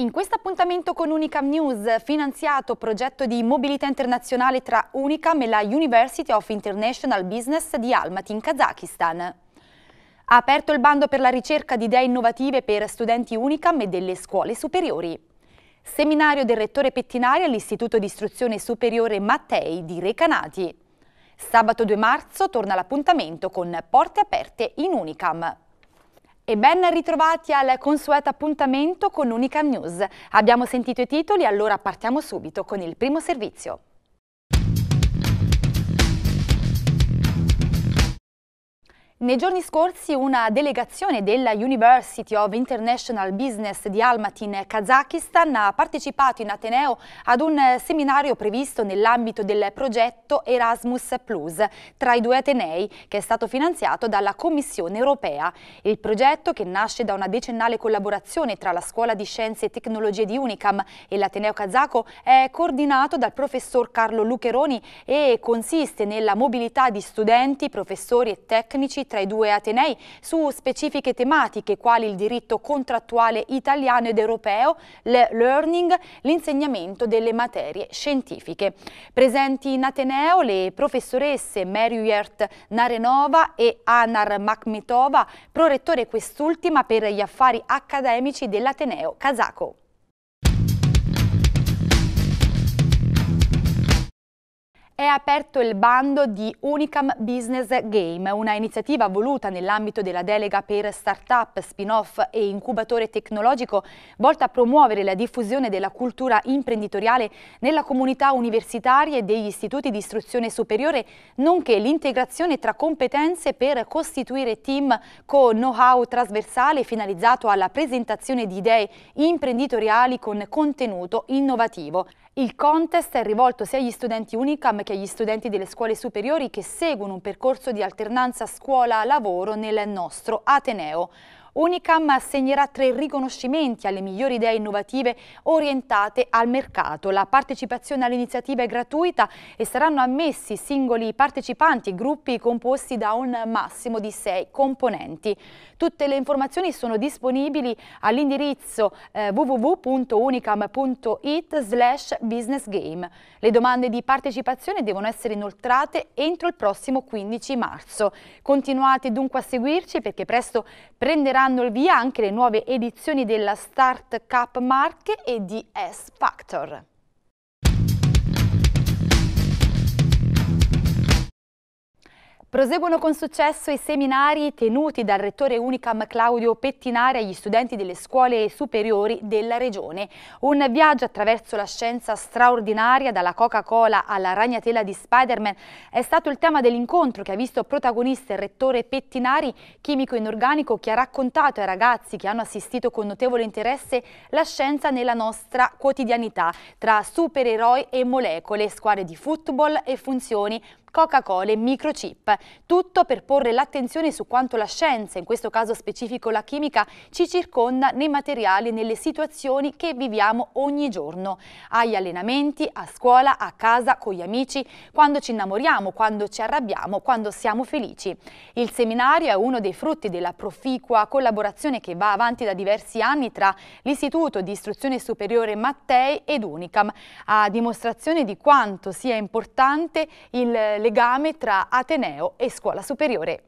In questo appuntamento con Unicam News, finanziato progetto di mobilità internazionale tra Unicam e la University of International Business di Almaty in Kazakistan. Ha aperto il bando per la ricerca di idee innovative per studenti Unicam e delle scuole superiori. Seminario del rettore Pettinari all'Istituto di Istruzione Superiore Mattei di Recanati. Sabato 2 marzo torna l'appuntamento con Porte Aperte in Unicam. E ben ritrovati al consueto appuntamento con Unicam News. Abbiamo sentito i titoli, allora partiamo subito con il primo servizio. Nei giorni scorsi una delegazione della University of International Business di Almaty in Kazakistan, ha partecipato in Ateneo ad un seminario previsto nell'ambito del progetto Erasmus Plus tra i due Atenei, che è stato finanziato dalla Commissione europea. Il progetto, che nasce da una decennale collaborazione tra la Scuola di Scienze e Tecnologie di Unicam e l'Ateneo Kazako, è coordinato dal professor Carlo Lucheroni e consiste nella mobilità di studenti, professori e tecnici tra i due Atenei su specifiche tematiche quali il diritto contrattuale italiano ed europeo, il learning, l'insegnamento delle materie scientifiche. Presenti in Ateneo le professoresse Meriuert Narenova e Anar Makhmetova, prorettore quest'ultima per gli affari accademici dell'Ateneo Casaco. è aperto il bando di Unicam Business Game, una iniziativa voluta nell'ambito della delega per start-up, spin-off e incubatore tecnologico volta a promuovere la diffusione della cultura imprenditoriale nella comunità universitaria e degli istituti di istruzione superiore, nonché l'integrazione tra competenze per costituire team con know-how trasversale finalizzato alla presentazione di idee imprenditoriali con contenuto innovativo. Il contest è rivolto sia agli studenti Unicam che agli studenti delle scuole superiori che seguono un percorso di alternanza scuola-lavoro nel nostro Ateneo. Unicam assegnerà tre riconoscimenti alle migliori idee innovative orientate al mercato. La partecipazione all'iniziativa è gratuita e saranno ammessi singoli partecipanti, e gruppi composti da un massimo di sei componenti. Tutte le informazioni sono disponibili all'indirizzo eh, www.unicam.it slash businessgame. Le domande di partecipazione devono essere inoltrate entro il prossimo 15 marzo. Continuate dunque a seguirci perché presto prenderà daranno il via anche le nuove edizioni della Start Cup Mark e di S Factor. Proseguono con successo i seminari tenuti dal rettore Unicam Claudio Pettinari agli studenti delle scuole superiori della regione. Un viaggio attraverso la scienza straordinaria, dalla Coca-Cola alla ragnatela di Spider-Man, è stato il tema dell'incontro che ha visto protagonista il rettore Pettinari, chimico inorganico, che ha raccontato ai ragazzi che hanno assistito con notevole interesse la scienza nella nostra quotidianità, tra supereroi e molecole, squadre di football e funzioni, Coca-Cola e microchip. Tutto per porre l'attenzione su quanto la scienza, in questo caso specifico la chimica, ci circonda nei materiali e nelle situazioni che viviamo ogni giorno. Agli allenamenti, a scuola, a casa, con gli amici, quando ci innamoriamo, quando ci arrabbiamo, quando siamo felici. Il seminario è uno dei frutti della proficua collaborazione che va avanti da diversi anni tra l'Istituto di Istruzione Superiore Mattei ed Unicam, a dimostrazione di quanto sia importante il legame tra Ateneo e scuola superiore.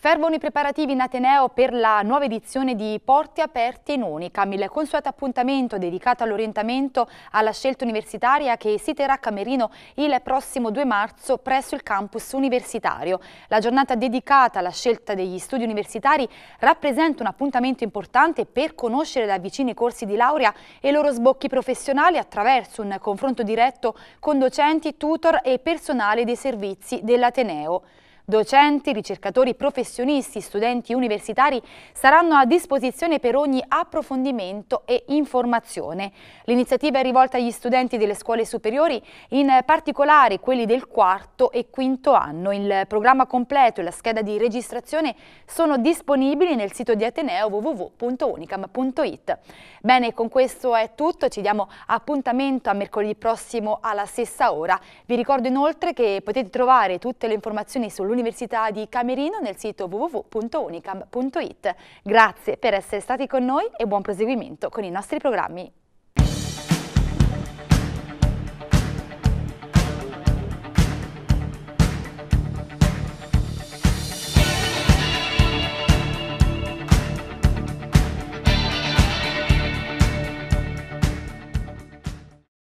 Fervono i preparativi in Ateneo per la nuova edizione di Porti Aperti in Unicam, il consueto appuntamento dedicato all'orientamento alla scelta universitaria che si terrà a Camerino il prossimo 2 marzo presso il campus universitario. La giornata dedicata alla scelta degli studi universitari rappresenta un appuntamento importante per conoscere da vicino i corsi di laurea e i loro sbocchi professionali attraverso un confronto diretto con docenti, tutor e personale dei servizi dell'Ateneo. Docenti, ricercatori, professionisti, studenti universitari saranno a disposizione per ogni approfondimento e informazione. L'iniziativa è rivolta agli studenti delle scuole superiori, in particolare quelli del quarto e quinto anno. Il programma completo e la scheda di registrazione sono disponibili nel sito di Ateneo www.unicam.it. Bene, con questo è tutto. Ci diamo appuntamento a mercoledì prossimo alla stessa ora. Vi ricordo inoltre che potete trovare tutte le informazioni sull'università dell'Università di Camerino nel sito www.unicam.it. Grazie per essere stati con noi e buon proseguimento con i nostri programmi.